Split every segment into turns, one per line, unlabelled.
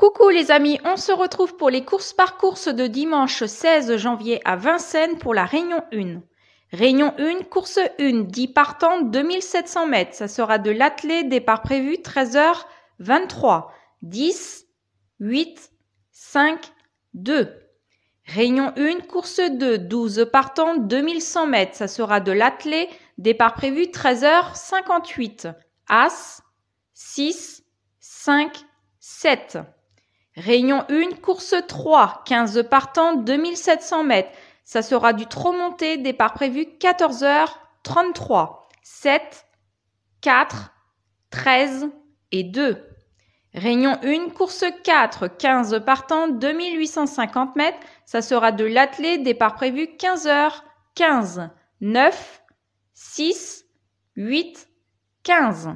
Coucou les amis, on se retrouve pour les courses par course de dimanche 16 janvier à Vincennes pour la Réunion 1. Réunion 1, course 1, 10 partants, 2700 mètres. Ça sera de l'athlé, départ prévu 13h23. 10, 8, 5, 2. Réunion 1, course 2, 12 partants, 2100 mètres. Ça sera de l'athlé, départ prévu 13h58. As, 6, 5, 7. Réunion 1, course 3, 15 partants, 2700 mètres. Ça sera du trop monté, départ prévu 14h33. 7, 4, 13 et 2. Réunion 1, course 4, 15 partants, 2850 mètres. Ça sera de l'attelé, départ prévu 15h15. 9, 6, 8, 15.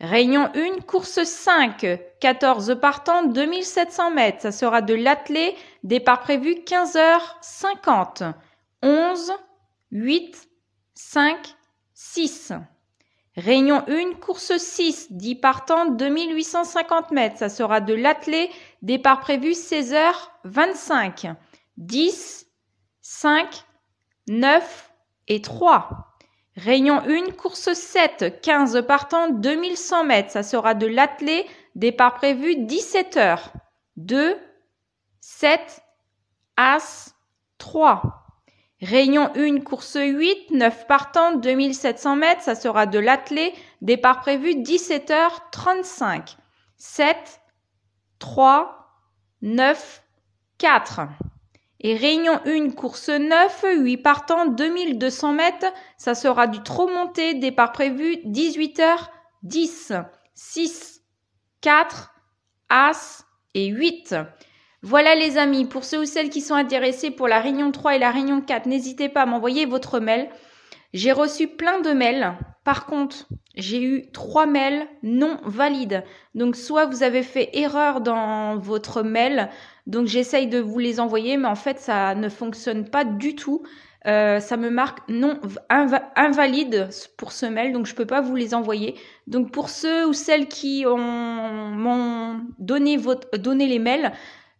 Réunion 1, course 5, 14 partants, 2700 mètres. Ça sera de l'attelé, départ prévu 15h50. 11, 8, 5, 6. Réunion 1, course 6, 10 partants, 2850 mètres. Ça sera de l'attelé, départ prévu 16h25. 10, 5, 9 et 3. Réunion 1, course 7, 15 partants, 2100 mètres. Ça sera de l'attelé, départ prévu 17h. 2, 7, As, 3. Réunion 1, course 8, 9 partants, 2700 mètres. Ça sera de l'attelé, départ prévu 17h35. 7, 3, 9, 4. Et réunion 1, course 9, 8 partants, 2200 mètres. Ça sera du trop monté, départ prévu, 18h10. 6, 4, As et 8. Voilà les amis, pour ceux ou celles qui sont intéressés pour la réunion 3 et la réunion 4, n'hésitez pas à m'envoyer votre mail. J'ai reçu plein de mails. Par contre, j'ai eu trois mails non valides. Donc, soit vous avez fait erreur dans votre mail, donc j'essaye de vous les envoyer, mais en fait, ça ne fonctionne pas du tout. Euh, ça me marque non invalide pour ce mail, donc je ne peux pas vous les envoyer. Donc pour ceux ou celles qui m'ont donné, donné les mails,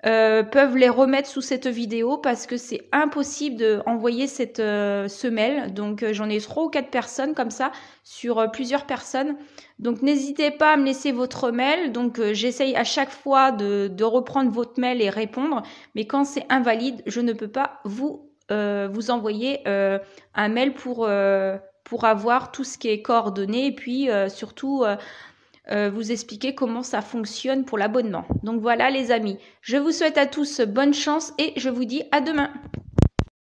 euh, peuvent les remettre sous cette vidéo parce que c'est impossible d'envoyer envoyer cette euh, Donc euh, j'en ai trois ou quatre personnes comme ça sur plusieurs personnes. Donc n'hésitez pas à me laisser votre mail. Donc j'essaye à chaque fois de, de, reprendre votre mail et répondre. Mais quand c'est invalide, je ne peux pas vous, vous envoyer un mail pour, pour avoir tout ce qui est coordonné et puis surtout euh, vous expliquer comment ça fonctionne pour l'abonnement. Donc voilà les amis, je vous souhaite à tous bonne chance et je vous dis à demain.